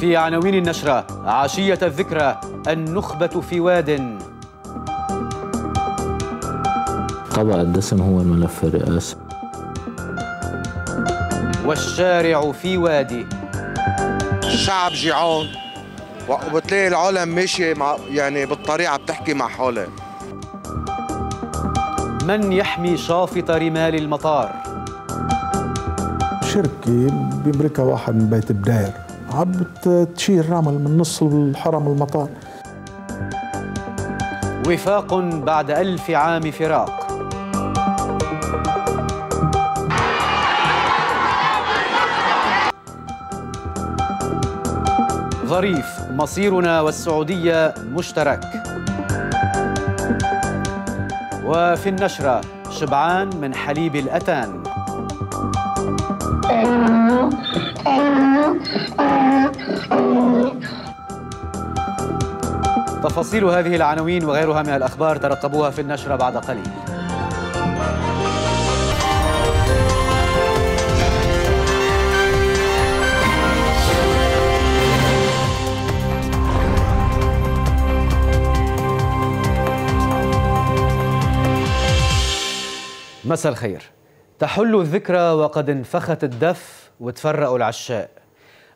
في عناوين النشرة عشية الذكرى النخبة في واد طبق الدسم هو الملف الرئاسي والشارع في وادي الشعب جيعان وبتلاقي العالم ماشي مع يعني بالطريقه بتحكي مع حالها من يحمي شافط رمال المطار شركه بيملكها واحد من بيت بداير عم تشيل رمل من نص الحرم المطار وفاق بعد ألف عام فراق ظريف مصيرنا والسعودية مشترك وفي النشرة شبعان من حليب الأتان تفاصيل هذه العناوين وغيرها من الأخبار ترقبوها في النشرة بعد قليل مساء الخير تحل الذكرى وقد انفخت الدف وتفرقوا العشاء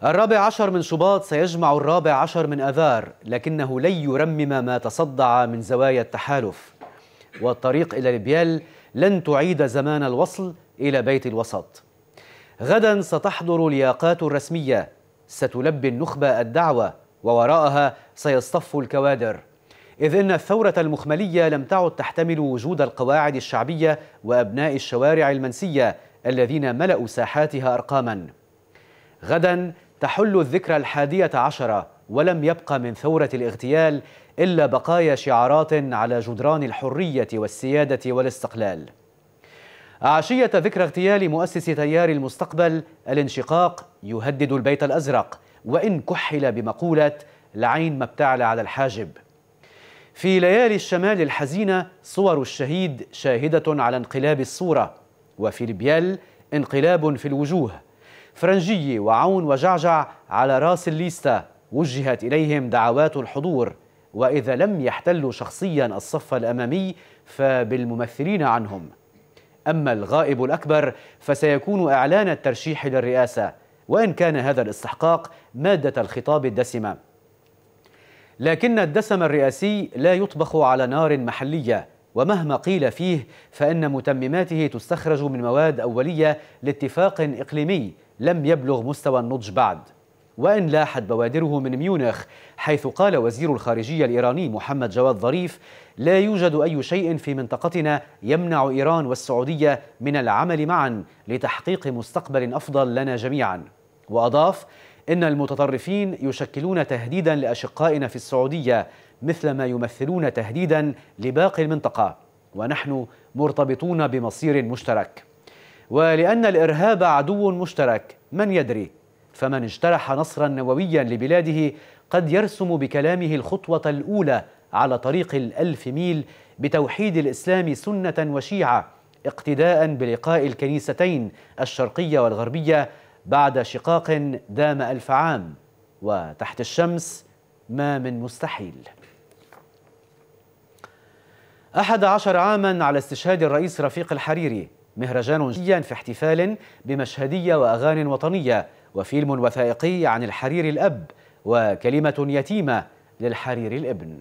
الرابع عشر من شباط سيجمع الرابع عشر من أذار لكنه لن يرمم ما تصدع من زوايا التحالف والطريق إلى البيال لن تعيد زمان الوصل إلى بيت الوسط غدا ستحضر الياقات الرسمية ستلبي النخبة الدعوة ووراءها سيصطف الكوادر إذ إن الثورة المخملية لم تعد تحتمل وجود القواعد الشعبية وأبناء الشوارع المنسية الذين ملأوا ساحاتها أرقاما غدا تحل الذكرى الحادية عشرة ولم يبقى من ثورة الاغتيال إلا بقايا شعارات على جدران الحرية والسيادة والاستقلال عشية ذكرى اغتيال مؤسس تيار المستقبل الانشقاق يهدد البيت الأزرق وإن كحل بمقولة لعين ما بتعلى على الحاجب في ليالي الشمال الحزينة صور الشهيد شاهدة على انقلاب الصورة وفي البيال انقلاب في الوجوه فرنجي وعون وجعجع على راس الليستا وجهت إليهم دعوات الحضور وإذا لم يحتلوا شخصيا الصف الأمامي فبالممثلين عنهم أما الغائب الأكبر فسيكون إعلان الترشيح للرئاسة وإن كان هذا الاستحقاق مادة الخطاب الدسمة لكن الدسم الرئاسي لا يطبخ على نار محلية ومهما قيل فيه فإن متمماته تستخرج من مواد أولية لاتفاق إقليمي لم يبلغ مستوى النضج بعد وإن لاحت بوادره من ميونخ حيث قال وزير الخارجية الإيراني محمد جواد ظريف لا يوجد أي شيء في منطقتنا يمنع إيران والسعودية من العمل معا لتحقيق مستقبل أفضل لنا جميعا وأضاف إن المتطرفين يشكلون تهديدا لأشقائنا في السعودية مثل ما يمثلون تهديدا لباقي المنطقة ونحن مرتبطون بمصير مشترك ولأن الإرهاب عدو مشترك من يدري فمن اجترح نصرا نوويا لبلاده قد يرسم بكلامه الخطوة الأولى على طريق الألف ميل بتوحيد الإسلام سنة وشيعة اقتداء بلقاء الكنيستين الشرقية والغربية بعد شقاق دام ألف عام وتحت الشمس ما من مستحيل أحد عشر عاما على استشهاد الرئيس رفيق الحريري مهرجان جيا في احتفال بمشهدية وأغاني وطنية وفيلم وثائقي عن الحرير الأب وكلمة يتيمة للحرير الابن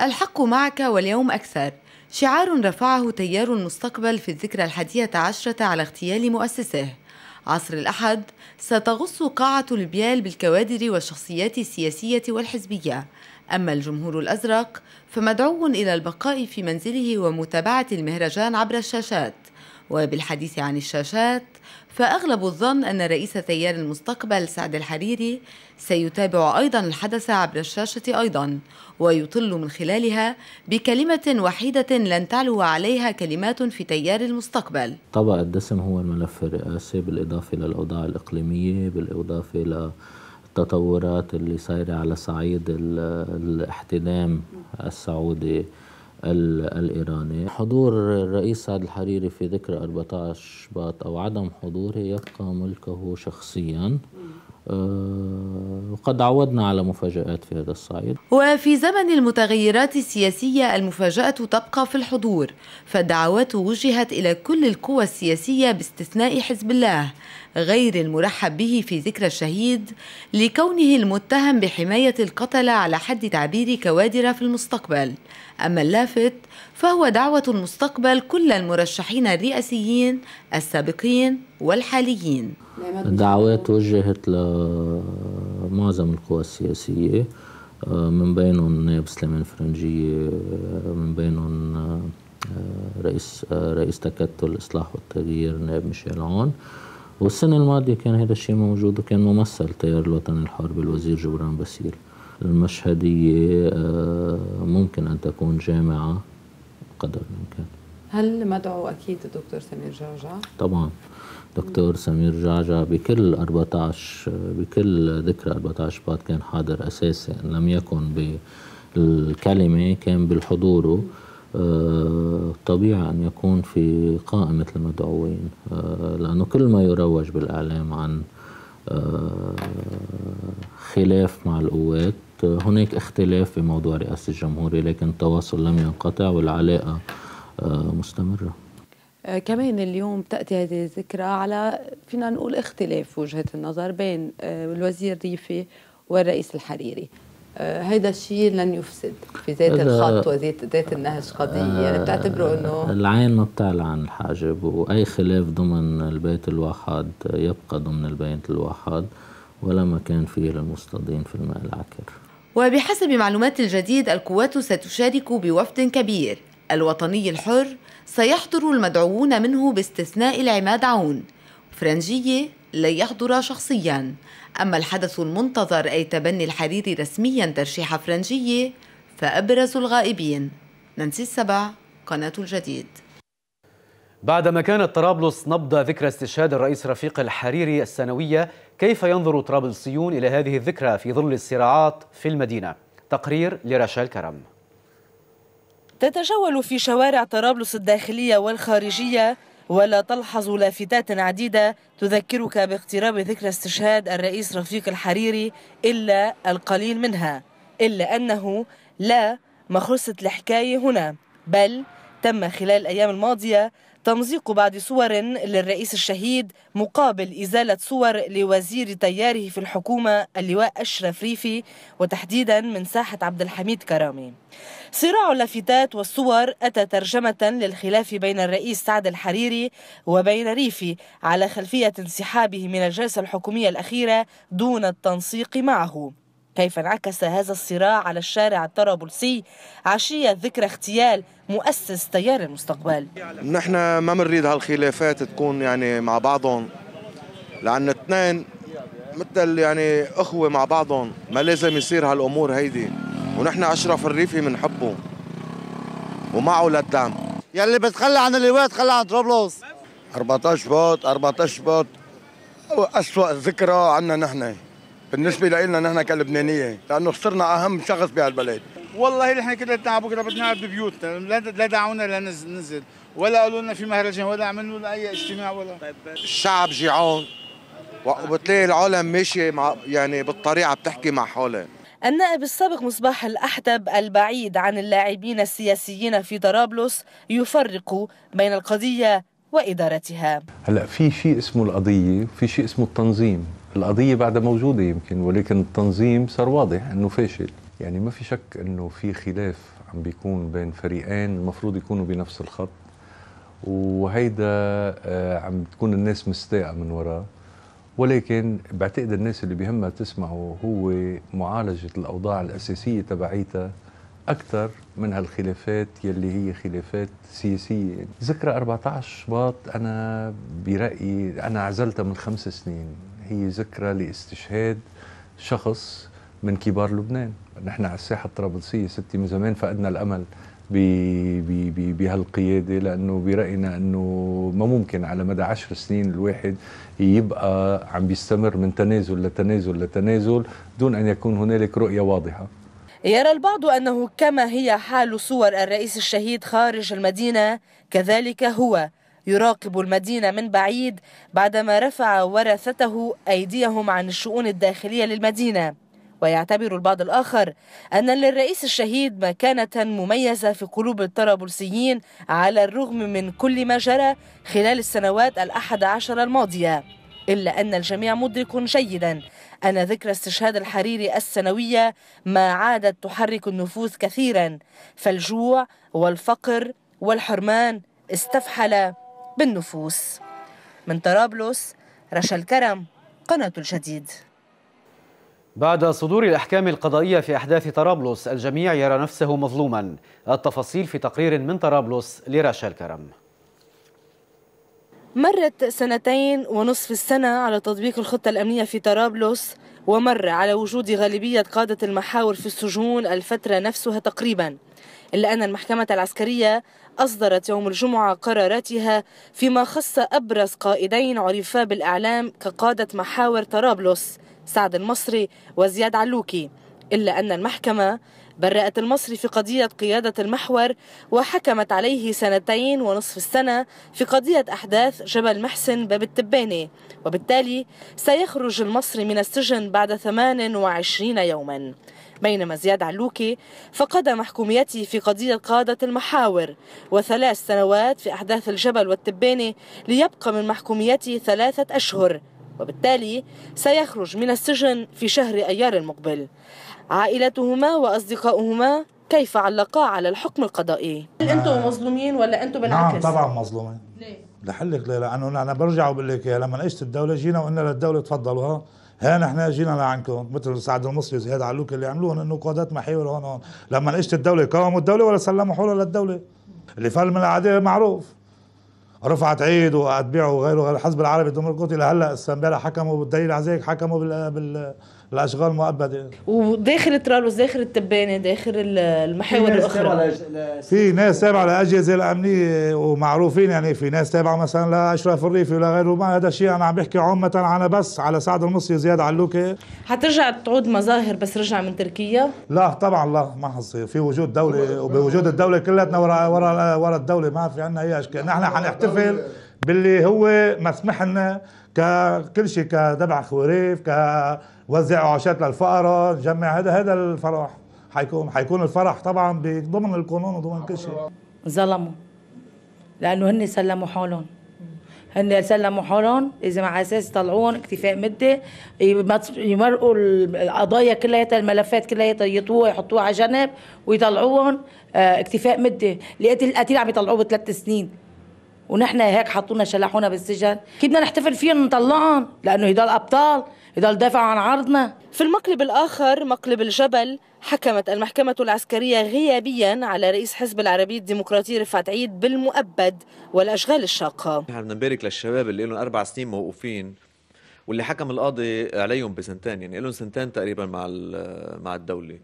الحق معك واليوم أكثر شعار رفعه تيار المستقبل في الذكرى الحادية عشرة على اغتيال مؤسسه عصر الأحد ستغص قاعة البيال بالكوادر والشخصيات السياسية والحزبية أما الجمهور الأزرق فمدعو إلى البقاء في منزله ومتابعة المهرجان عبر الشاشات وبالحديث عن الشاشات فأغلب الظن أن رئيس تيار المستقبل سعد الحريري سيتابع أيضا الحدث عبر الشاشة أيضا ويطل من خلالها بكلمة وحيدة لن تعلو عليها كلمات في تيار المستقبل طبعا الدسم هو الملف الرئاسي بالإضافة للأوضاع الإقليمية بالإضافة إلى التطورات اللي صايرة على صعيد الاحتدام السعودي الإيراني حضور الرئيس سعد الحريري في ذكرى 14 شباط أو عدم حضوره يبقى ملكه شخصياً آه، وقد عودنا على مفاجآت في هذا الصعيد وفي زمن المتغيرات السياسية المفاجأة تبقى في الحضور فالدعوات وجهت إلى كل القوى السياسية باستثناء حزب الله غير المرحب به في ذكرى الشهيد لكونه المتهم بحماية القتلة على حد تعبير كوادر في المستقبل أما اللافت فهو دعوة المستقبل كل المرشحين الرئاسيين السابقين والحاليين الدعوات وجهت لمعظم القوى السياسية آه، من بينهم نائب سليمان فرنجية آه، من بينهم آه، رئيس رئيس تكتل الإصلاح والتغيير نائب ميشيل عون والسنة الماضية كان هذا الشيء موجود وكان ممثل تيار الوطني الحر بالوزير جبران باسيل المشهدية ممكن أن تكون جامعة قدر الامكان هل مدعو اكيد الدكتور سمير جعجع؟ طبعا دكتور سمير جعجع بكل 14 بكل ذكرى 14 شباط كان حاضر اساسي ان لم يكن بالكلمه كان بالحضور آه، طبيعي أن يكون في قائمة المدعوين آه، لأنه كل ما يروج بالإعلام عن آه، خلاف مع القوات هناك اختلاف في موضوع رئاسة الجمهورية لكن التواصل لم ينقطع والعلاقة آه، مستمرة آه، كمان اليوم تأتي هذه الذكرى على فينا نقول اختلاف وجهة النظر بين آه، الوزير ريفي والرئيس الحريري هذا الشيء لن يفسد في ذات الخط وذات ذات النهج قضية يعني بتعتبره أنه العين ما بتعلى عن الحاجب وأي خلاف ضمن البيت الواحد يبقى ضمن البيت الواحد ولا مكان فيه للمصطادين في الماء العكر وبحسب معلومات الجديد القوات ستشارك بوفد كبير الوطني الحر سيحضر المدعوون منه باستثناء العماد عون فرنجية لن يحضر شخصيا أما الحدث المنتظر أي تبني الحريري رسميا ترشيح فرنجية فأبرز الغائبين ننسي السبع قناة الجديد بعدما كانت طرابلس نبض ذكرى استشهاد الرئيس رفيق الحريري السنوية كيف ينظر طرابلسيون إلى هذه الذكرى في ظل الصراعات في المدينة تقرير لرشا الكرم تتجول في شوارع طرابلس الداخلية والخارجية ولا تلحظ لافتات عديدة تذكرك باقتراب ذكرى استشهاد الرئيس رفيق الحريري إلا القليل منها إلا أنه لا مخصة الحكاية هنا بل تم خلال الأيام الماضية تمزيق بعض صور للرئيس الشهيد مقابل إزالة صور لوزير تياره في الحكومة اللواء أشرف ريفي وتحديدا من ساحة عبد الحميد كرامي صراع اللافتات والصور أتى ترجمة للخلاف بين الرئيس سعد الحريري وبين ريفي على خلفية انسحابه من الجلسة الحكومية الأخيرة دون التنسيق معه كيف انعكس هذا الصراع على الشارع الطرابلسي عشية ذكرى اغتيال مؤسس تيار المستقبل نحن ما بنريد هالخلافات تكون يعني مع بعضهم لأن اثنين مثل يعني أخوة مع بعضهم ما لازم يصير هالأمور هيدي ونحن أشرف الريفي بنحبه ومعه للدعم يلي بتخلى عن اللواء تخلى عن طرابلس 14 بوت 14 بوت أسوأ ذكرى عنا نحن بالنسبه لنا نحن كلبنانيه لانه خسرنا اهم شخص بهالبلد والله نحن كنا نتعب وكنا بدنا نقعد ببيوتنا لا دعونا لننزل ولا قالوا لنا في مهرجان ولا عملوا لنا اي اجتماع ولا الشعب جيعان وبتلاقي العالم ماشي مع يعني بالطريقه بتحكي مع حالها النائب السابق مصباح الأحتب البعيد عن اللاعبين السياسيين في طرابلس يفرق بين القضية وإدارتها هلا في شيء اسمه القضية وفي شيء اسمه التنظيم القضيه بعدها موجوده يمكن ولكن التنظيم صار واضح انه فاشل يعني ما في شك انه في خلاف عم بيكون بين فريقين المفروض يكونوا بنفس الخط وهيدا آه، عم تكون الناس مستاءة من وراه ولكن بعتقد الناس اللي بهمها تسمعه هو معالجة الأوضاع الأساسية تبعيتها أكثر من هالخلافات يلي هي خلافات سياسية ذكرى 14 شباط أنا برأيي أنا عزلتها من خمس سنين هي ذكرى لاستشهاد شخص من كبار لبنان نحن على الساحة الطرابلسية ستي من زمان فقدنا الأمل بهالقيادة لأنه برأينا أنه ما ممكن على مدى عشر سنين الواحد يبقى عم بيستمر من تنازل لتنازل لتنازل دون أن يكون هنالك رؤية واضحة يرى البعض أنه كما هي حال صور الرئيس الشهيد خارج المدينة كذلك هو يراقب المدينة من بعيد بعدما رفع ورثته أيديهم عن الشؤون الداخلية للمدينة ويعتبر البعض الآخر أن للرئيس الشهيد مكانة مميزة في قلوب الطرابلسيين على الرغم من كل ما جرى خلال السنوات الأحد عشر الماضية إلا أن الجميع مدرك جيدا أن ذكرى استشهاد الحريري السنوية ما عادت تحرك النفوس كثيرا فالجوع والفقر والحرمان استفحل بالنفوس من طرابلس رشا الكرم قناة الجديد بعد صدور الأحكام القضائية في أحداث طرابلس الجميع يرى نفسه مظلوما التفاصيل في تقرير من طرابلس لرشا الكرم مرت سنتين ونصف السنة على تطبيق الخطة الأمنية في طرابلس ومر على وجود غالبية قادة المحاور في السجون الفترة نفسها تقريبا إلا أن المحكمة العسكرية أصدرت يوم الجمعة قراراتها فيما خص أبرز قائدين عرفا بالإعلام كقادة محاور طرابلس سعد المصري وزياد علوكي إلا أن المحكمة برأت المصري في قضية قيادة المحور وحكمت عليه سنتين ونصف السنة في قضية أحداث جبل محسن باب التباني وبالتالي سيخرج المصري من السجن بعد 28 يوما بينما زياد علوكي فقد محكوميته في قضية قادة المحاور وثلاث سنوات في أحداث الجبل والتباني ليبقى من محكوميته ثلاثة أشهر وبالتالي سيخرج من السجن في شهر أيار المقبل عائلتهما وأصدقاؤهما كيف علقا على الحكم القضائي؟ هل أنتم مظلومين ولا أنتم نعم، بالعكس؟ نعم طبعا مظلومين ليه؟ لحلك ليه لأنه أنا برجع وبقول لك لما عشت الدولة جينا وقلنا للدولة تفضلوا ها هان احنا جينا لعندكم مثل سعد المصري وزياد علوك اللي عملوهم انه قادات محاور هون هون لما اجت الدوله قاوموا الدوله ولا سلموا حولها للدوله اللي فل من العاديه معروف رفعت عيد وقعد بيعه وغيره الحزب العربي الديمقراطي لهلا هلا امبارح حكموا بالدليل على ذلك حكموا بال, بال الاشغال مؤبده وداخل طرابلس داخل التبانه داخل المحاور الاخرى في ناس تابعه للاجهزه الامنيه ومعروفين يعني في ناس تابعه مثلا لاشرف الريفي ولا غيره ما هذا الشيء انا عم بحكي عامه على بس على سعد المصري زياد علوكي حترجع تعود مظاهر بس رجع من تركيا؟ لا طبعا لا ما حصير في وجود دوله وبوجود الدوله كلياتنا ورا ورا ورا الدوله ما في عندنا اي اشكال نحن حنحتفل باللي هو مسمح لنا ككل شيء كدبع خواريف ك وزع عشات للفقراء جمع هذا هذا الفرح حيكون حيكون الفرح طبعا ضمن القانون وضمن كل شيء ظلموا لانه هن سلموا حالهم هن سلموا حالهم اذا مع اساس يطلعوهم اكتفاء مده يمرقوا القضايا كلياتها الملفات كلياتها يطوها يحطوها على جنب ويطلعوهم آه، اكتفاء مده لقيت القتيل عم يطلعوه بثلاث سنين ونحن هيك حطونا شلحونا بالسجن كيف بدنا نحتفل فيهم نطلعهم لانه هدول ابطال إذا دافع عن عرضنا في المقلب الآخر مقلب الجبل حكمت المحكمة العسكرية غيابيا على رئيس حزب العربي الديمقراطي رفعت عيد بالمؤبد والأشغال الشاقة نحن نبارك للشباب اللي لهم أربع سنين موقوفين واللي حكم القاضي عليهم بسنتين يعني لهم سنتين تقريبا مع مع الدولة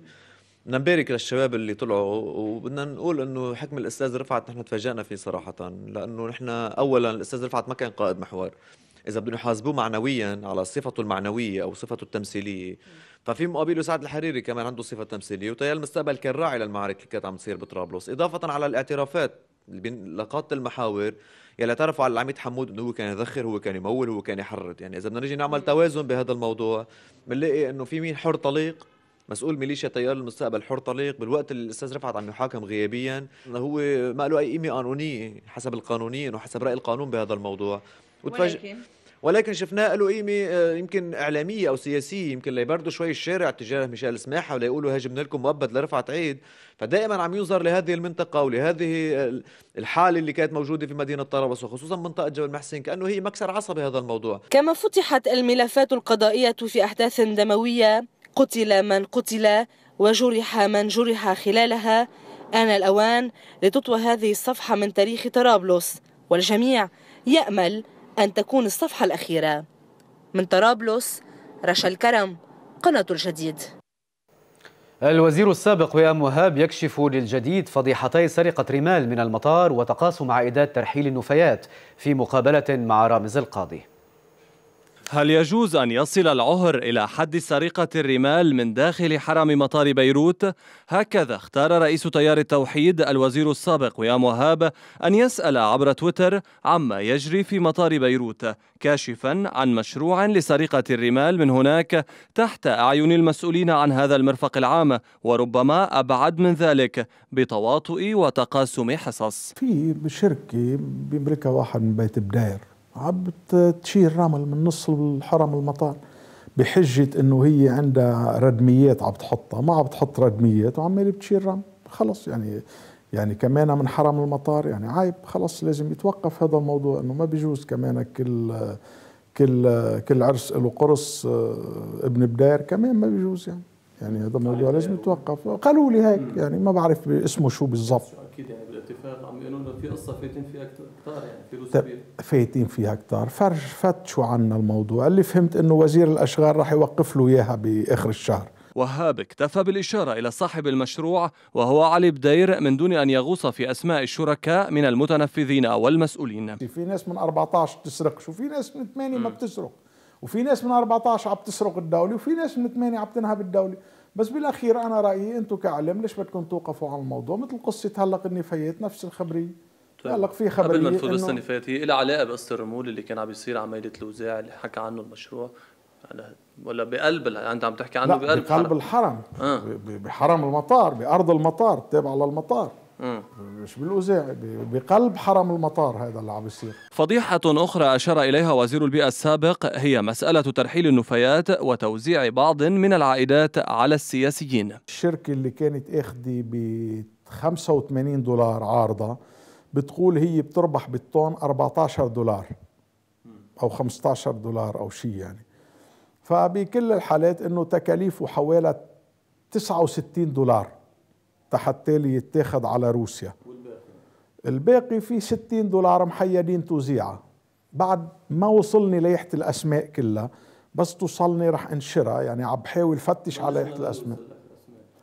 بدنا نبارك للشباب اللي طلعوا وبدنا نقول انه حكم الاستاذ رفعت نحن تفاجئنا فيه صراحه لانه نحن اولا الاستاذ رفعت ما كان قائد محور اذا بدهم يحاسبوه معنويا على صفته المعنويه او صفته التمثيليه ففي مقابله سعد الحريري كمان عنده صفه تمثيليه وتيار المستقبل كان راعي للمعارك اللي كانت عم تصير بطرابلس اضافه على الاعترافات لقاده المحاور يلي تعرفوا على العميد حمود انه هو كان يذخر هو كان يمول هو كان يحرض يعني اذا بدنا نيجي نعمل توازن بهذا الموضوع بنلاقي انه في مين حر طليق مسؤول ميليشيا تيار المستقبل حر طليق بالوقت اللي الاستاذ رفعت عم يحاكم غيابيا هو ما له اي قيمه قانونيه حسب القانونيين وحسب راي القانون بهذا الموضوع وتفاجئ ولكن شفناه له إيه، قيمه آه، يمكن اعلاميه او سياسيه يمكن ليبردوا شوي الشارع تجاه ميشيل سماحه وليقولوا هاجمنا لكم مؤبد لرفعت عيد فدائما عم ينظر لهذه المنطقه ولهذه الحاله اللي كانت موجوده في مدينه طرابلس وخصوصا منطقه جبل محسن كانه هي مكسر عصبي هذا الموضوع كما فتحت الملفات القضائيه في احداث دمويه قتل من قتل وجرح من جرح خلالها آن الأوان لتطوى هذه الصفحة من تاريخ طرابلس والجميع يأمل أن تكون الصفحة الأخيرة من طرابلس رشا الكرم قناة الجديد الوزير السابق وئام وهاب يكشف للجديد فضيحتي سرقة رمال من المطار وتقاسم عائدات ترحيل النفايات في مقابلة مع رامز القاضي هل يجوز أن يصل العهر إلى حد سرقة الرمال من داخل حرم مطار بيروت؟ هكذا اختار رئيس تيار التوحيد الوزير السابق ويام وهاب أن يسأل عبر تويتر عما يجري في مطار بيروت كاشفا عن مشروع لسرقة الرمال من هناك تحت أعين المسؤولين عن هذا المرفق العام وربما أبعد من ذلك بتواطؤ وتقاسم حصص في شركة بيملكها واحد من بيت بداير عم بتشيل رمل من نص الحرم المطار بحجة انه هي عندها ردميات عم تحطها ما عم تحط ردميات وعمالة بتشيل رمل خلص يعني يعني كمان من حرم المطار يعني عيب خلص لازم يتوقف هذا الموضوع انه ما بيجوز كمان كل كل كل عرس له قرص آه، ابن بداير كمان ما بيجوز يعني يعني هذا الموضوع طيب. لازم يتوقف قالوا لي هيك يعني ما بعرف اسمه شو بالضبط اكيد يعني بالاتفاق عم يقولوا لنا في قصه فايتين فيها كثار يعني في روسيا طيب، فايتين فيها كثار فرش فتشوا عنا الموضوع اللي فهمت انه وزير الاشغال راح يوقف له اياها باخر الشهر وهاب اكتفى بالإشارة إلى صاحب المشروع وهو علي بدير من دون أن يغوص في أسماء الشركاء من المتنفذين او المسؤولين في ناس من 14 بتسرقش وفي ناس من 8 ما بتسرق وفي ناس من 14 عم تسرق الدولة وفي ناس من 8 عم تنهب الدولة بس بالاخير انا رايي انتم كعلم ليش بدكم توقفوا على الموضوع مثل قصه هلق النفايات نفس الخبريه طيب. هلق في خبريه قبل ما نفوت قصه النفايات هي لها علاقه بقصه الرمول اللي كان عم بيصير عمليه الوزاع اللي حكى عنه المشروع يعني ولا بقلب يعني انت عم تحكي عنه بقلب بقلب الحرم, الحرم. آه. بحرم المطار بارض المطار تابع للمطار مش بالاوزاعي بقلب حرم المطار هذا اللي عم يصير فضيحه اخرى اشار اليها وزير البيئه السابق هي مساله ترحيل النفايات وتوزيع بعض من العائدات على السياسيين الشركه اللي كانت اخذه ب 85 دولار عارضه بتقول هي بتربح بالطن 14 دولار او 15 دولار او شيء يعني فبكل الحالات انه تكاليفه حوالي 69 دولار حتى يتاخد على روسيا الباقي في 60 دولار محيدين توزيعه بعد ما وصلني لائحة الأسماء كلها بس توصلني رح انشرها يعني عم بحاول فتش على لائحة الأسماء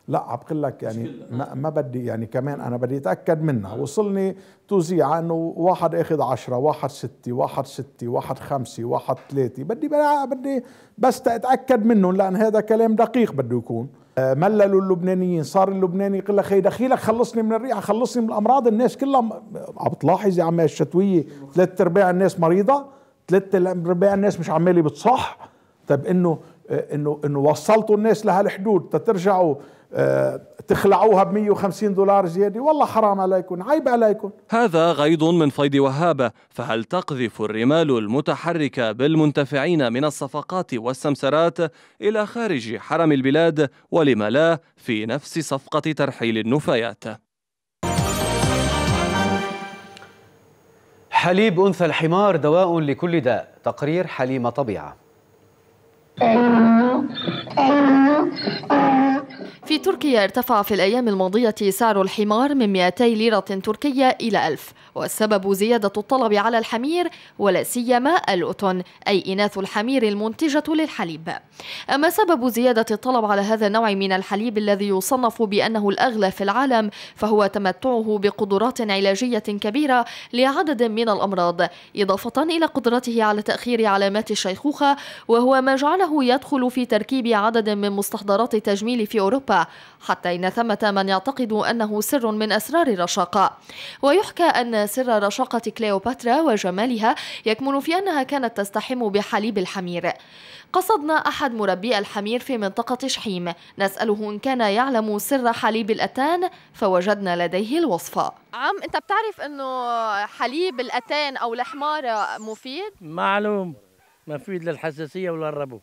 لا عم بقول لك يعني ما, ما بدي يعني كمان انا بدي اتاكد منها وصلني توزيع انه واحد اخذ عشرة واحد ستة واحد ستة واحد خمسة واحد ثلاثة بدي بدي بس اتاكد منه لان هذا كلام دقيق بده يكون آه، مللوا اللبنانيين صار اللبناني يقول لك دخيلك خلصني من الريحه خلصني من الامراض الناس كلها عم بتلاحظ يا عم الشتويه ثلاث ارباع الناس مريضه ثلاث ارباع الناس مش عمالي بتصح طب انه آه، انه انه وصلتوا الناس لهالحدود تترجعوا آه، تخلعوها ب 150 دولار زيادة والله حرام عليكم عيب عليكم هذا غيض من فيض وهابة فهل تقذف الرمال المتحركة بالمنتفعين من الصفقات والسمسرات إلى خارج حرم البلاد ولم لا في نفس صفقة ترحيل النفايات حليب أنثى الحمار دواء لكل داء تقرير حليمة طبيعة في تركيا ارتفع في الأيام الماضية سعر الحمار من 200 ليرة تركية إلى 1000 والسبب زيادة الطلب على الحمير ولا سيما الأتون أي إناث الحمير المنتجة للحليب أما سبب زيادة الطلب على هذا النوع من الحليب الذي يصنف بأنه الأغلى في العالم فهو تمتعه بقدرات علاجية كبيرة لعدد من الأمراض إضافة إلى قدرته على تأخير علامات الشيخوخة وهو ما جعله يدخل في تركيب عدد من مستحضرات التجميل في أوروبا حتى إن ثمة من يعتقد أنه سر من أسرار الرشاقة ويحكى أن سر رشاقة كليوباترا وجمالها يكمن في أنها كانت تستحم بحليب الحمير قصدنا أحد مربي الحمير في منطقة شحيم نسأله إن كان يعلم سر حليب الأتان فوجدنا لديه الوصفة عم أنت بتعرف أنه حليب الأتان أو الحمار مفيد؟ معلوم مفيد للحساسية وللربو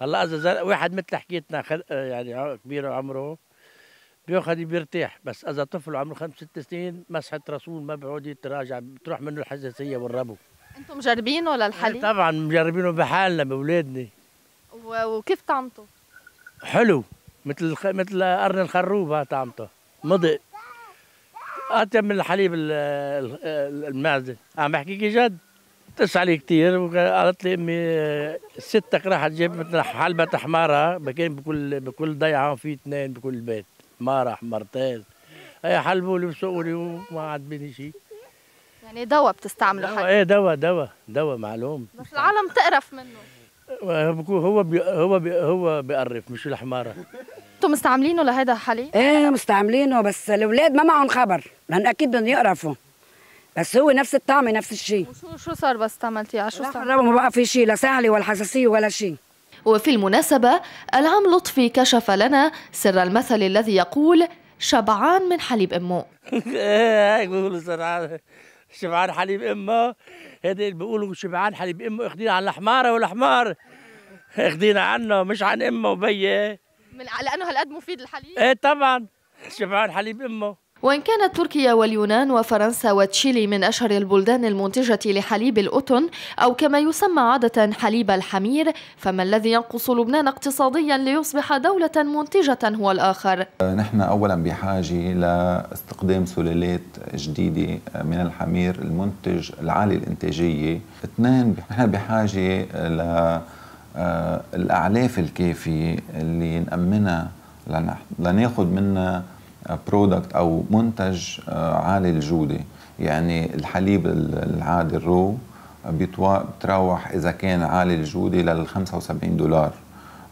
هلا اذا واحد مثل حكيتنا خل... يعني كبير عمره بياخذ بيرتاح بس اذا طفل عمره خمس ست سنين مسحه رسول ما بيعود يتراجع بتروح منه الحساسيه والربو انتم مجربينه للحليب؟ إيه، طبعا مجربينه بحالنا باولادنا و... وكيف طعمته؟ حلو مثل مثل قرن الخروب طعمته مضئ اطيب من الحليب المعزه عم بحكيكي جد تدس علي كثير وقالت لي امي ستك راحت جابت حلبة حمارة كان بكل بكل ضيعة في اثنين بكل بيت حمارة حمرتين هي حلبوا لي لي وما عاد بيني شيء يعني دواء بتستعمله حق ايه دواء دواء دواء معلوم بس العالم تقرف منه هو بي هو بي هو بيقرف مش الحماره انتم مستعملينه لهذا الحليب؟ ايه مستعملينه بس الاولاد ما معهم خبر لان اكيد بدهم يقرفوا بس هو نفس الطعم نفس الشيء وشو شو صار بس استعملتيها شو صار؟ ما بقى في شيء لا سهله ولا حساسيه ولا شيء وفي المناسبة العم لطفي كشف لنا سر المثل الذي يقول شبعان من حليب أمه بيقولوا شبعان شبعان حليب أمه هذا بيقولوا شبعان حليب أمه اخدينا على الحمارة والحمار اخدينا عنه مش عن أمه وبيه من لأنه هالقد مفيد الحليب ايه طبعا شبعان حليب أمه وإن كانت تركيا واليونان وفرنسا وتشيلي من أشهر البلدان المنتجة لحليب الأتن أو كما يسمى عادة حليب الحمير فما الذي ينقص لبنان اقتصاديا ليصبح دولة منتجة هو الآخر؟ نحن أولا بحاجة لاستقدام سلالات جديدة من الحمير المنتج العالي الإنتاجية اثنين نحن بحاجة للأعلاف آه، الكافية اللي نأمنها لناخذ منها برودكت او منتج آه، عالي الجوده يعني الحليب العادي الرو بتراوح اذا كان عالي الجوده لل 75 دولار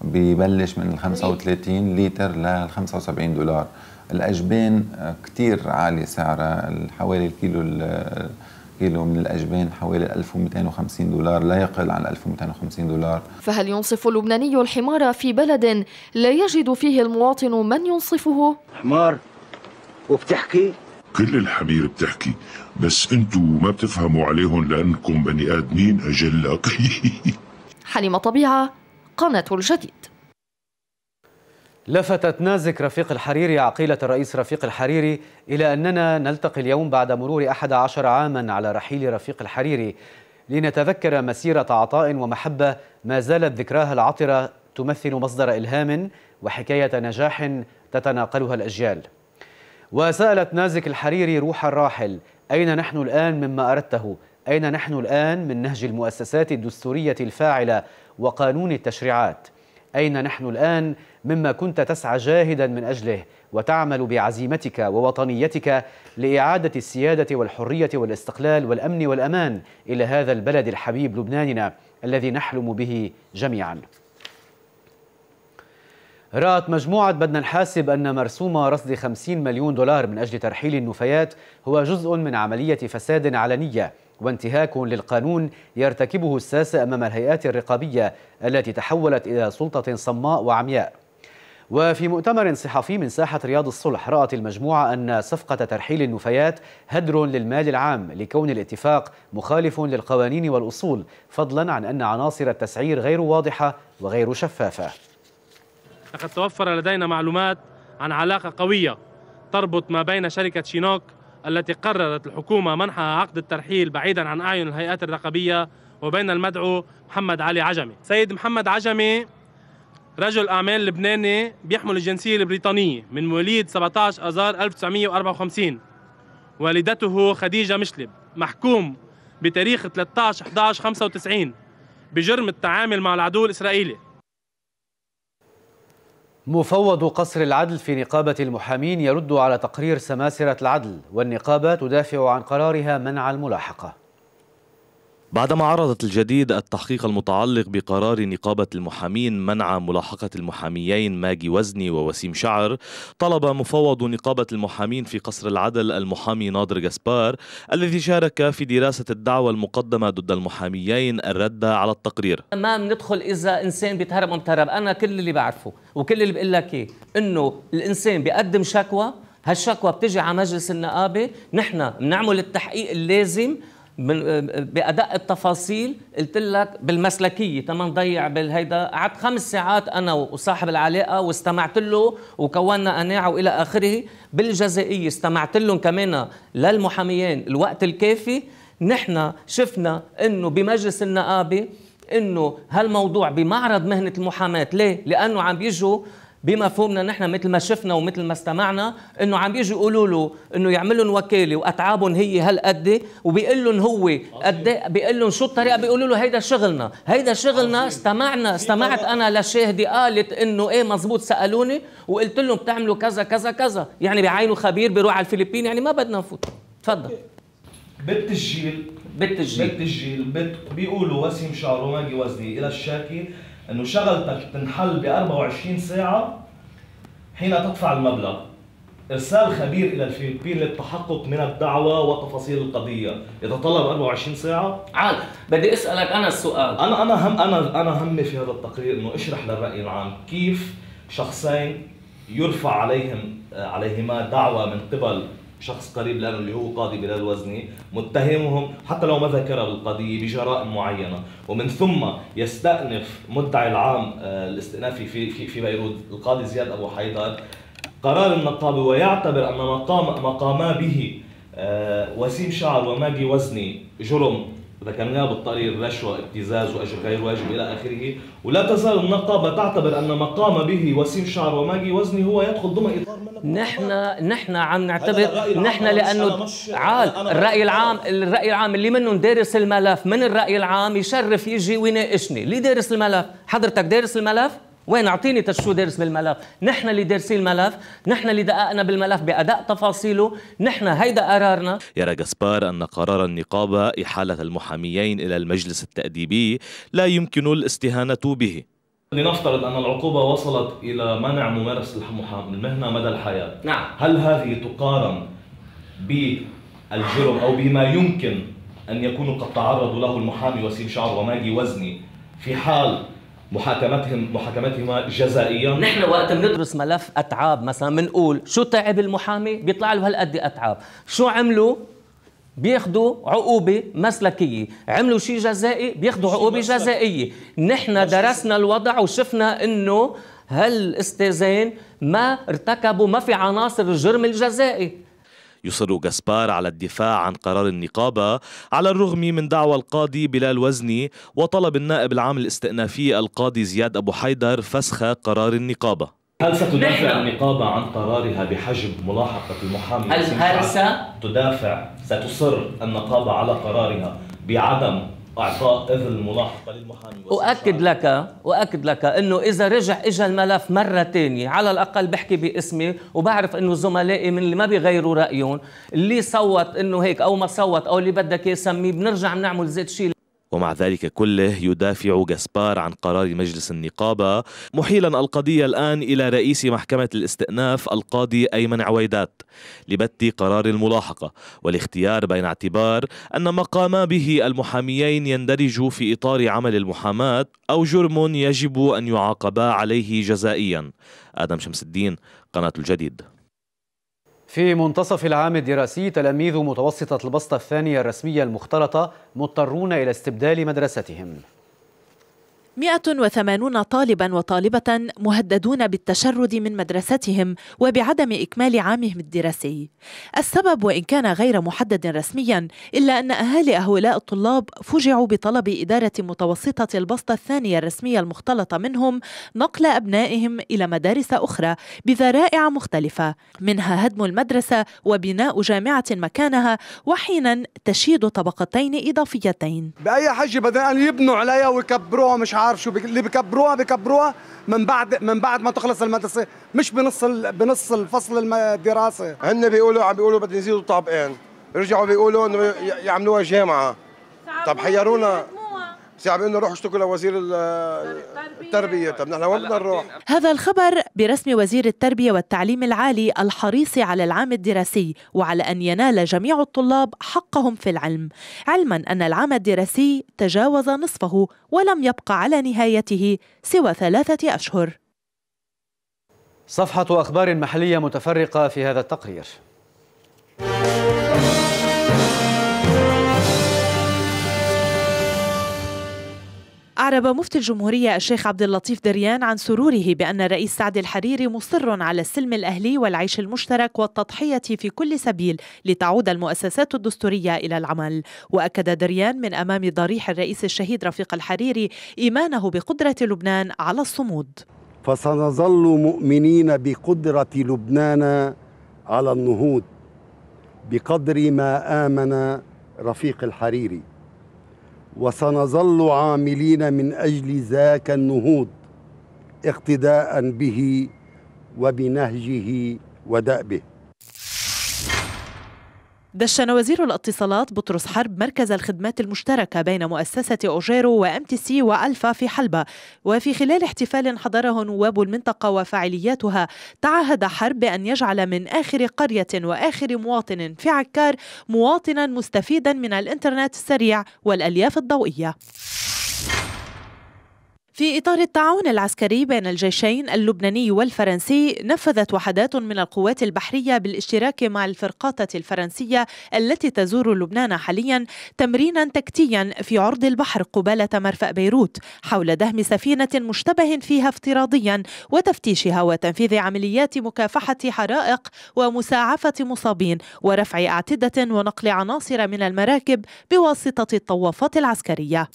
ببلش من ال 35 لتر لل 75 دولار الاجبان آه، كثير عالي سعرها حوالي الكيلو كيلو من الأجبان حوالي 1250 دولار لا يقل عن 1250 دولار فهل ينصف اللبناني الحمار في بلد لا يجد فيه المواطن من ينصفه؟ حمار وبتحكي؟ كل الحمير بتحكي بس انتو ما بتفهموا عليهم لأنكم بني آدمين أجل حليمة طبيعة قناة الجديد لفتت نازك رفيق الحريري عقيلة الرئيس رفيق الحريري إلى أننا نلتقي اليوم بعد مرور أحد عشر عاما على رحيل رفيق الحريري لنتذكر مسيرة عطاء ومحبة ما زالت ذكراها العطرة تمثل مصدر إلهام وحكاية نجاح تتناقلها الأجيال وسألت نازك الحريري روح الراحل أين نحن الآن مما أردته؟ أين نحن الآن من نهج المؤسسات الدستورية الفاعلة وقانون التشريعات؟ أين نحن الآن مما كنت تسعى جاهدا من أجله وتعمل بعزيمتك ووطنيتك لإعادة السيادة والحرية والاستقلال والأمن والأمان إلى هذا البلد الحبيب لبناننا الذي نحلم به جميعا رأت مجموعة بدنا نحاسب أن مرسوم رصد 50 مليون دولار من أجل ترحيل النفايات هو جزء من عملية فساد علنية وانتهاك للقانون يرتكبه الساسة أمام الهيئات الرقابية التي تحولت إلى سلطة صماء وعمياء وفي مؤتمر صحفي من ساحة رياض الصلح رأت المجموعة أن صفقة ترحيل النفايات هدر للمال العام لكون الاتفاق مخالف للقوانين والأصول فضلا عن أن عناصر التسعير غير واضحة وغير شفافة لقد توفر لدينا معلومات عن علاقة قوية تربط ما بين شركة شينوك التي قررت الحكومة منحها عقد الترحيل بعيدا عن أعين الهيئات الرقابية وبين المدعو محمد علي عجمي سيد محمد عجمي رجل أعمال لبناني بيحمل الجنسية البريطانية من مواليد 17 آذار 1954 والدته خديجة مشلب محكوم بتاريخ 13 11 95 بجرم التعامل مع العدو الإسرائيلي مفوض قصر العدل في نقابة المحامين يرد على تقرير سماسرة العدل والنقابة تدافع عن قرارها منع الملاحقة بعدما عرضت الجديد التحقيق المتعلق بقرار نقابة المحامين منع ملاحقة المحاميين ماجي وزني ووسيم شعر طلب مفوض نقابة المحامين في قصر العدل المحامي ناظر جاسبار الذي شارك في دراسة الدعوة المقدمة ضد المحاميين الرد على التقرير ما بندخل إذا إنسان بيتهرب أم تهرب أنا كل اللي بعرفه وكل اللي بقول لك إيه إنه الإنسان بيقدم شكوى هالشكوى بتجي على مجلس النقابه نحن بنعمل التحقيق اللازم بادق التفاصيل قلت لك بالمسلكيه تما نضيع بالهيدا قعدت خمس ساعات انا وصاحب العلاقه واستمعت له وكونا قناعه والى اخره بالجزائيه استمعت لهم كمان للمحاميين الوقت الكافي نحن شفنا انه بمجلس النقابه انه هالموضوع بمعرض مهنه المحاماه ليه لانه عم بيجوا بمفهومنا نحن مثل ما شفنا ومثل ما استمعنا انه عم بيجوا يقولوا له انه يعمل لهم وكاله واتعابهم هي هالقد وبيقول لهم هو قد بيقول لهم شو الطريقه بيقولوا له هيدا شغلنا هيدا شغلنا استمعنا استمعت انا لشاهده قالت انه ايه مزبوط سالوني وقلت لهم بتعملوا كذا كذا كذا يعني بعينه خبير بيروح على الفلبين يعني ما بدنا نفوت تفضل بالتسجيل بالتسجيل بالتسجيل بيقولوا وسيم شعره ماجي وزني الى الشاكي انه شغلتك تنحل ب 24 ساعه حين تدفع المبلغ ارسال خبير الى الفلبين للتحقق من الدعوى وتفاصيل القضيه يتطلب 24 ساعه عاد بدي اسالك انا السؤال انا انا هم انا انا همي في هذا التقرير انه اشرح للراي العام كيف شخصين يرفع عليهم عليهما دعوة من قبل شخص قريب له اللي هو قاضي بلال وزني متهمهم حتى لو ما ذكر بالقضية بجرائم معينة ومن ثم يستأنف مدعي العام آه، الاستئنافي في, في, في بيروت القاضي زياد أبو حيدر قرار النقابة ويعتبر أن مقام ما قاما به آه، وسيم شعر وماجي وزني جرم ذكرناها بالتقرير رشوة ابتزاز وأجر غير واجب إلى آخره ولا تزال النقابة تعتبر أن ما قام به وسيم شعر وماجي وزني هو يدخل ضمن إطار نحن نحن عم نعتبر نحن لأنه عال الرأي العام الرأي العام اللي منه دارس الملف من الرأي العام يشرف يجي ويناقشني اللي دارس الملف حضرتك دارس الملف؟ وين اعطيني شو دارس بالملف نحن اللي دارسين الملف نحن اللي دققنا بالملف باداء تفاصيله نحن هيدا قرارنا يرى جاسبار ان قرار النقابه احاله المحاميين الى المجلس التاديبي لا يمكن الاستهانه به لنفترض ان العقوبه وصلت الى منع ممارسه المهنه مدى الحياه نعم هل هذه تقارن بالجرم او بما يمكن ان يكون قد تعرض له المحامي وسيم شعر وماجي وزني في حال محاكمتهم محاكمتهما جزائيا نحن وقت بندرس ملف اتعاب مثلا بنقول شو تعب المحامي بيطلع له هالقد اتعاب شو عملوا بياخذوا عقوبة مسلكية عملوا شيء جزائي بياخذوا عقوبة مسلك. جزائية نحن درسنا الوضع وشفنا انه هالاستاذين ما ارتكبوا ما في عناصر الجرم الجزائي يصر جاسبار على الدفاع عن قرار النقابة على الرغم من دعوى القاضي بلال وزني وطلب النائب العام الاستئنافي القاضي زياد أبو حيدر فسخ قرار النقابة هل ستدافع النقابة عن قرارها بحجب ملاحقة المحامي هل تدافع ستصر النقابة على قرارها بعدم اعطاء اذن ملاحقه للمحامي واكد لك واكد لك انه اذا رجع اجى الملف مره ثانيه على الاقل بحكي باسمي وبعرف انه زملائي من اللي ما بيغيروا رايهم اللي صوت انه هيك او ما صوت او اللي بدك يسميه بنرجع بنعمل زيت شيء ومع ذلك كله يدافع جاسبار عن قرار مجلس النقابة محيلا القضية الآن إلى رئيس محكمة الاستئناف القاضي أيمن عويدات لبت قرار الملاحقة والاختيار بين اعتبار أن ما قاما به المحاميين يندرج في إطار عمل المحاماة أو جرم يجب أن يعاقبا عليه جزائيا آدم شمس الدين قناة الجديد في منتصف العام الدراسي تلاميذ متوسطة البسطة الثانية الرسمية المختلطة مضطرون إلى استبدال مدرستهم 180 طالبا وطالبة مهددون بالتشرد من مدرستهم وبعدم إكمال عامهم الدراسي السبب وإن كان غير محدد رسميا إلا أن أهالي هؤلاء الطلاب فجعوا بطلب إدارة متوسطة البسطة الثانية الرسمية المختلطة منهم نقل أبنائهم إلى مدارس أخرى بذرائع مختلفة منها هدم المدرسة وبناء جامعة مكانها وحينا تشيد طبقتين إضافيتين بأي حاجة بدنا يبنوا عليها ويكبروها مش عارف عارف شو بك... اللي بكبروها بكبروها من بعد من بعد ما تخلص المدرسه مش بنص ال... بنص الفصل الدراسه هن بيقولوا عم بيقولوا بدنا يزيدوا طابقين رجعوا بيقولوا انه يعملوها جامعه طب حيرونا ساعه انه روحوا اشتكوا لوزير التربيه طب نحن وين بدنا نروح هذا الخبر برسم وزير التربيه والتعليم العالي الحريص على العام الدراسي وعلى ان ينال جميع الطلاب حقهم في العلم علما ان العام الدراسي تجاوز نصفه ولم يبقى على نهايته سوى ثلاثه اشهر صفحه اخبار محليه متفرقه في هذا التقرير أعرب مفتي الجمهورية الشيخ عبد اللطيف دريان عن سروره بأن الرئيس سعد الحريري مصر على السلم الأهلي والعيش المشترك والتضحية في كل سبيل لتعود المؤسسات الدستورية إلى العمل وأكد دريان من أمام ضريح الرئيس الشهيد رفيق الحريري إيمانه بقدرة لبنان على الصمود فسنظل مؤمنين بقدرة لبنان على النهوض بقدر ما آمن رفيق الحريري وسنظل عاملين من أجل ذاك النهوض اقتداء به وبنهجه ودأبه دشن وزير الاتصالات بطرس حرب مركز الخدمات المشتركة بين مؤسسة أوجيرو وأم تي سي وألفا في حلبة وفي خلال احتفال حضره نواب المنطقة وفعالياتها تعهد حرب بأن يجعل من آخر قرية وآخر مواطن في عكار مواطنا مستفيدا من الإنترنت السريع والألياف الضوئية في إطار التعاون العسكري بين الجيشين اللبناني والفرنسي نفذت وحدات من القوات البحرية بالاشتراك مع الفرقاطة الفرنسية التي تزور لبنان حاليا تمرينا تكتيا في عرض البحر قبالة مرفأ بيروت حول دهم سفينة مشتبه فيها افتراضيا وتفتيشها وتنفيذ عمليات مكافحة حرائق ومساعفة مصابين ورفع أعتدة ونقل عناصر من المراكب بواسطة الطوافات العسكرية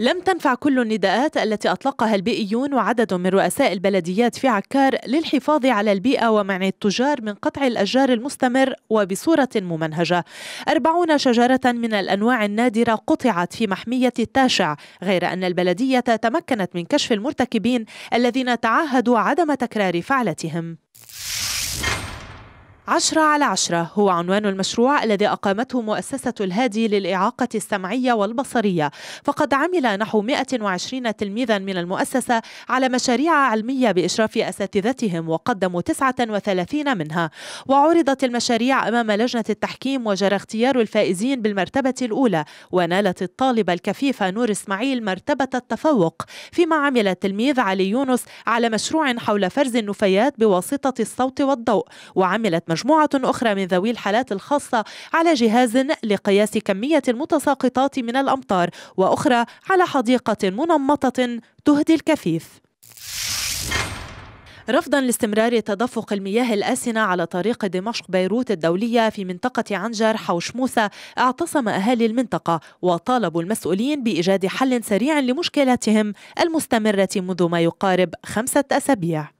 لم تنفع كل النداءات التي أطلقها البيئيون وعدد من رؤساء البلديات في عكار للحفاظ على البيئة ومنع التجار من قطع الأشجار المستمر وبصورة ممنهجة أربعون شجرة من الأنواع النادرة قطعت في محمية التاشع غير أن البلدية تمكنت من كشف المرتكبين الذين تعهدوا عدم تكرار فعلتهم عشرة على عشرة هو عنوان المشروع الذي أقامته مؤسسة الهادي للإعاقة السمعية والبصرية فقد عمل نحو 120 تلميذا من المؤسسة على مشاريع علمية بإشراف أساتذتهم وقدموا 39 منها وعرضت المشاريع أمام لجنة التحكيم وجرى اختيار الفائزين بالمرتبة الأولى ونالت الطالبة الكفيفة نور إسماعيل مرتبة التفوق فيما عمل التلميذ علي يونس على مشروع حول فرز النفايات بواسطة الصوت والضوء وعملت ومجموعة أخرى من ذوي الحالات الخاصة على جهاز لقياس كمية المتساقطات من الأمطار وأخرى على حديقة منمطة تهدي الكثيف رفضا لاستمرار تدفق المياه الآسنة على طريق دمشق بيروت الدولية في منطقة عنجر حوش موسى اعتصم أهالي المنطقة وطالبوا المسؤولين بإيجاد حل سريع لمشكلتهم المستمرة منذ ما يقارب خمسة أسابيع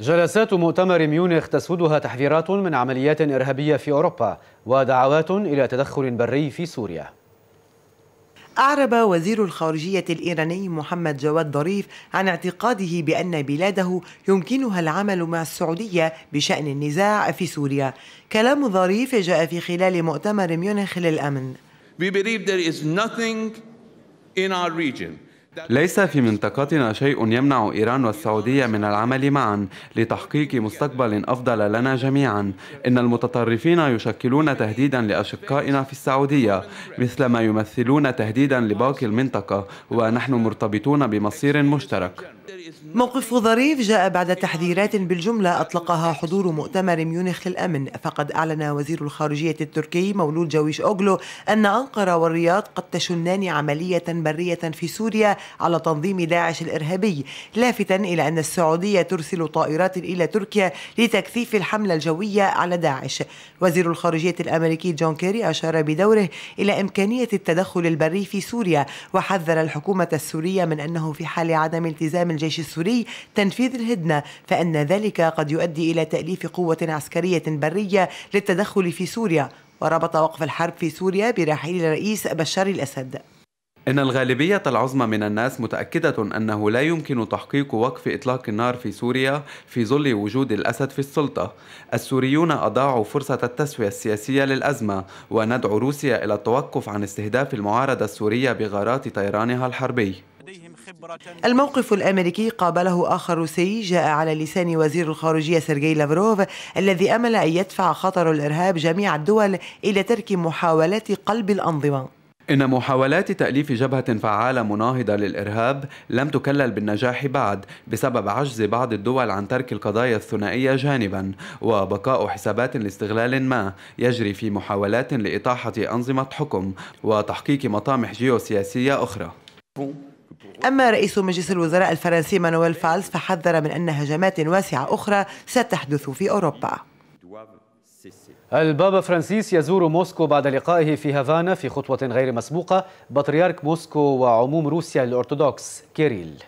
جلسات مؤتمر ميونخ تسودها تحذيرات من عمليات إرهابية في أوروبا ودعوات إلى تدخل بري في سوريا أعرب وزير الخارجية الإيراني محمد جواد ظريف عن اعتقاده بأن بلاده يمكنها العمل مع السعودية بشأن النزاع في سوريا كلام ظريف جاء في خلال مؤتمر ميونخ للأمن We believe there is nothing in our region ليس في منطقتنا شيء يمنع إيران والسعودية من العمل معا لتحقيق مستقبل أفضل لنا جميعا إن المتطرفين يشكلون تهديدا لأشقائنا في السعودية مثلما يمثلون تهديدا لباقي المنطقة ونحن مرتبطون بمصير مشترك موقف ظريف جاء بعد تحذيرات بالجملة أطلقها حضور مؤتمر ميونخ للأمن فقد أعلن وزير الخارجية التركي مولود جويش أوغلو أن أنقرة والرياض قد تشنان عملية برية في سوريا على تنظيم داعش الإرهابي لافتا إلى أن السعودية ترسل طائرات إلى تركيا لتكثيف الحملة الجوية على داعش وزير الخارجية الأمريكي جون كيري أشار بدوره إلى إمكانية التدخل البري في سوريا وحذر الحكومة السورية من أنه في حال عدم التزام الجيش السوري تنفيذ الهدنة فإن ذلك قد يؤدي إلى تأليف قوة عسكرية برية للتدخل في سوريا وربط وقف الحرب في سوريا برحيل الرئيس بشار الأسد إن الغالبية العظمى من الناس متأكدة أنه لا يمكن تحقيق وقف إطلاق النار في سوريا في ظل وجود الأسد في السلطة السوريون أضاعوا فرصة التسوية السياسية للأزمة وندعو روسيا إلى التوقف عن استهداف المعارضة السورية بغارات طيرانها الحربي الموقف الامريكي قابله اخر روسي جاء على لسان وزير الخارجيه سيرجي لافروف الذي امل ان يدفع خطر الارهاب جميع الدول الى ترك محاولات قلب الانظمه إن محاولات تأليف جبهة فعالة مناهضة للإرهاب لم تكلل بالنجاح بعد بسبب عجز بعض الدول عن ترك القضايا الثنائية جانبا وبقاء حسابات لاستغلال ما يجري في محاولات لإطاحة أنظمة حكم وتحقيق مطامح جيوسياسية أخرى أما رئيس مجلس الوزراء الفرنسي مانويل فالس فحذر من أن هجمات واسعة أخرى ستحدث في أوروبا البابا فرانسيس يزور موسكو بعد لقائه في هافانا في خطوة غير مسبوقة بطريرك موسكو وعموم روسيا الأرثوذكس كيريل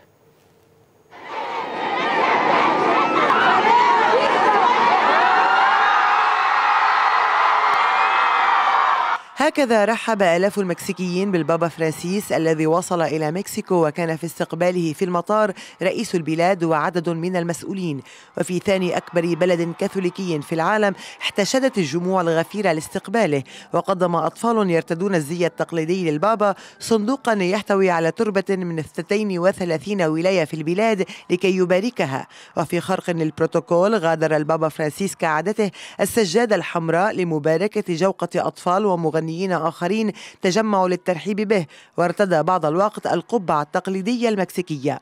هكذا رحب آلاف المكسيكيين بالبابا فرانسيس الذي وصل إلى مكسيكو وكان في استقباله في المطار رئيس البلاد وعدد من المسؤولين وفي ثاني أكبر بلد كاثوليكي في العالم احتشدت الجموع الغفيرة لاستقباله وقدم أطفال يرتدون الزي التقليدي للبابا صندوقا يحتوي على تربة من 32 ولاية في البلاد لكي يباركها وفي خرق للبروتوكول غادر البابا فرانسيس كعادته السجادة الحمراء لمباركة جوقة أطفال ومغنيين فنيين آخرين تجمعوا للترحيب به وارتدى بعض الوقت القبعة التقليدية المكسيكية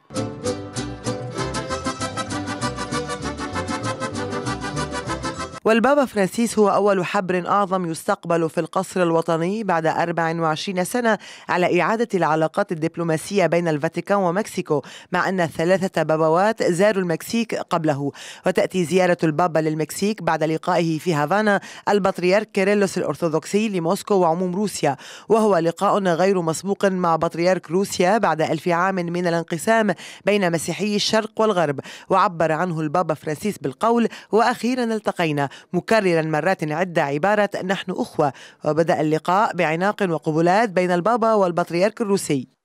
والبابا فرانسيس هو أول حبر أعظم يستقبل في القصر الوطني بعد 24 سنة على إعادة العلاقات الدبلوماسية بين الفاتيكان ومكسيكو مع أن ثلاثة بابوات زاروا المكسيك قبله وتأتي زيارة البابا للمكسيك بعد لقائه في هافانا البطريرك كيريلوس الأرثوذكسي لموسكو وعموم روسيا وهو لقاء غير مسبوق مع بطريرك روسيا بعد ألف عام من الانقسام بين مسيحي الشرق والغرب وعبر عنه البابا فرانسيس بالقول وأخيرا التقينا مكررا مرات عدة عبارة نحن أخوة وبدأ اللقاء بعناق وقبلات بين البابا والبطريرك الروسي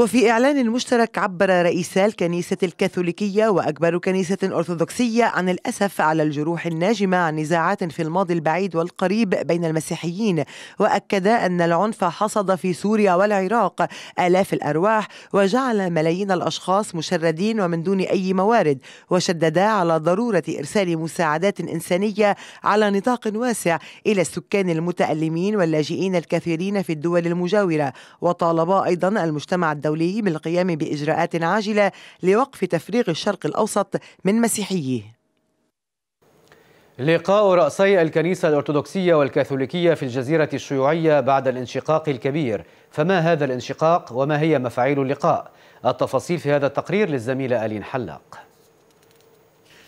وفي إعلان مشترك عبر رئيسا الكنيسة الكاثوليكية وأكبر كنيسة أرثوذكسية عن الأسف على الجروح الناجمة عن نزاعات في الماضي البعيد والقريب بين المسيحيين وأكدا أن العنف حصد في سوريا والعراق آلاف الأرواح وجعل ملايين الأشخاص مشردين ومن دون أي موارد وشددا على ضرورة إرسال مساعدات إنسانية على نطاق واسع إلى السكان المتألمين واللاجئين الكثيرين في الدول المجاورة وطالبا أيضا المجتمع الدولي الدولي بالقيام بإجراءات عاجلة لوقف تفريغ الشرق الأوسط من مسيحييه لقاء رأسي الكنيسة الأرثوذكسية والكاثوليكية في الجزيرة الشيوعية بعد الانشقاق الكبير فما هذا الانشقاق وما هي مفاعيل اللقاء؟ التفاصيل في هذا التقرير للزميلة ألين حلاق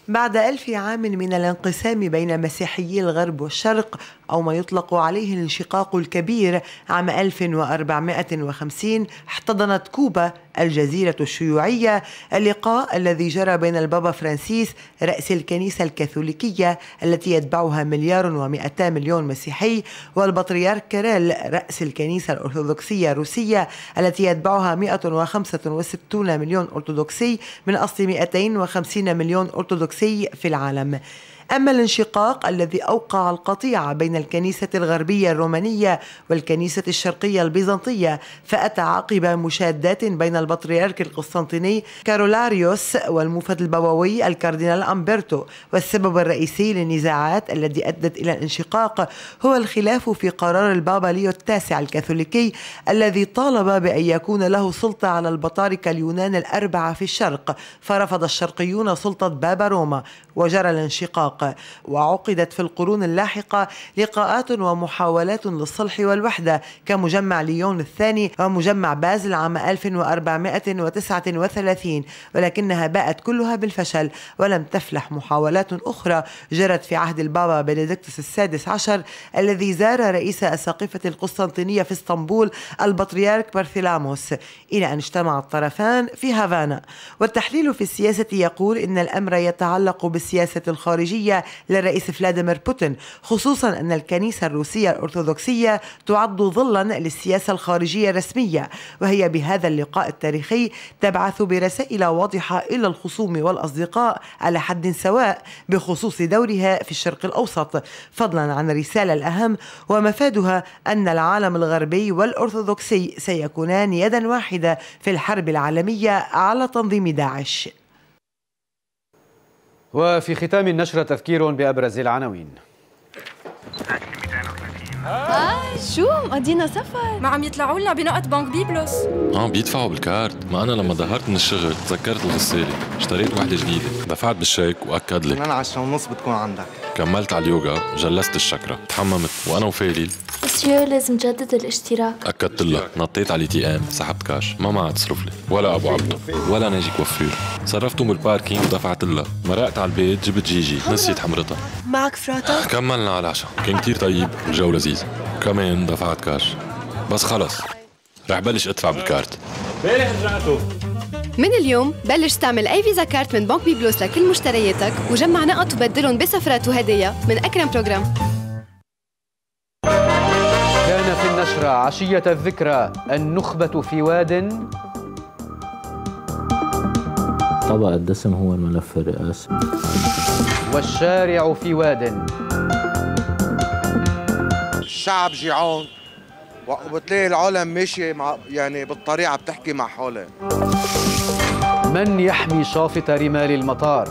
بعد ألف عام من الانقسام بين مسيحيي الغرب والشرق أو ما يطلق عليه الانشقاق الكبير عام 1450 احتضنت كوبا الجزيرة الشيوعية اللقاء الذي جرى بين البابا فرانسيس رأس الكنيسة الكاثوليكية التي يتبعها مليار ومئتا مليون مسيحي والبطريرك كيريل رأس الكنيسة الأرثوذكسية الروسية التي يتبعها 165 مليون أرثوذكسي من أصل 250 مليون أرثوذكسي في العالم أما الانشقاق الذي أوقع القطيعة بين الكنيسة الغربية الرومانية والكنيسة الشرقية البيزنطية فأتى عقب مشادات بين البطريرك القسطنطيني كارولاريوس والموفد البواوي الكاردينال أمبرتو والسبب الرئيسي للنزاعات التي أدت إلى الانشقاق هو الخلاف في قرار البابا ليو التاسع الكاثوليكي الذي طالب بأن يكون له سلطة على البطاركة اليونان الأربعة في الشرق فرفض الشرقيون سلطة بابا روما وجرى الانشقاق وعقدت في القرون اللاحقة لقاءات ومحاولات للصلح والوحدة كمجمع ليون الثاني ومجمع بازل عام 1439 ولكنها باءت كلها بالفشل ولم تفلح محاولات أخرى جرت في عهد البابا بنديكتس السادس عشر الذي زار رئيس اساقفه القسطنطينية في اسطنبول البطريرك بارثيلاموس إلى أن اجتمع الطرفان في هافانا والتحليل في السياسة يقول إن الأمر يتعلق بس السياسة الخارجية للرئيس فلاديمير بوتين خصوصا أن الكنيسة الروسية الأرثوذكسية تعد ظلا للسياسة الخارجية الرسمية وهي بهذا اللقاء التاريخي تبعث برسائل واضحة إلى الخصوم والأصدقاء على حد سواء بخصوص دورها في الشرق الأوسط فضلا عن الرسالة الأهم ومفادها أن العالم الغربي والأرثوذكسي سيكونان يدا واحدة في الحرب العالمية على تنظيم داعش وفي ختام النشرة تذكير بأبرز العناوين آه شو مقضينا سفر ما عم يطلعوا لنا بنقط بنك بيبلوس اه بيدفعوا بالكارت ما انا لما ظهرت من الشغل تذكرت الغساله اشتريت وحده جديده دفعت بالشيك واكد لي كمان 10 ونص بتكون عندك كملت على اليوغا جلست الشكرة تحممت وانا وفالي مسيو لازم جدد الاشتراك اكدت لك نطيت على الاي تي ام سحبت كاش ما معها تصرف لي ولا ابو عبده ولا ناجي كوفير صرفتهم بالباركينج ودفعت لها مرقت على البيت جبت جيجي نسيت حمرتها معك فراتا كملنا على العشاء كان كتير طيب الجو لذيذ كمان دفعت كاش بس خلص رح بلش ادفع بالكارت امبارح رجعته من اليوم بلش تعمل اي فيزا كارت من بنك بيبلوس لكل مشترياتك وجمع نقط وبدلهم بسفرات وهدايا من اكرم بروجرام في النشرة عشية الذكرى النخبة في واد طبق الدسم هو الملف الرئاسي والشارع في واد الشعب جيعان وبتلاقي العالم ماشي مع يعني بالطريقة بتحكي مع حوله من يحمي شافط رمال المطار؟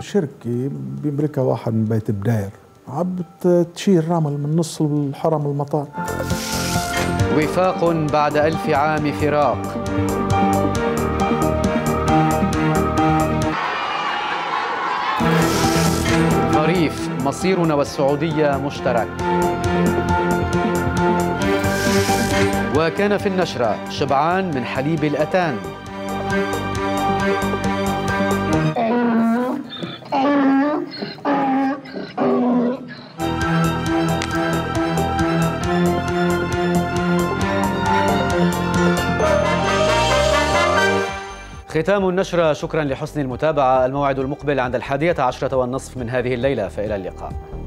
شركة بيملكها واحد من بيت بداير بتشيل رمل من نص الحرم المطار وفاق بعد ألف عام فراق خريف مصيرنا والسعودية مشترك وكان في النشرة شبعان من حليب الأتان ختام النشرة شكرا لحسن المتابعة الموعد المقبل عند الحادية عشرة والنصف من هذه الليلة فإلى اللقاء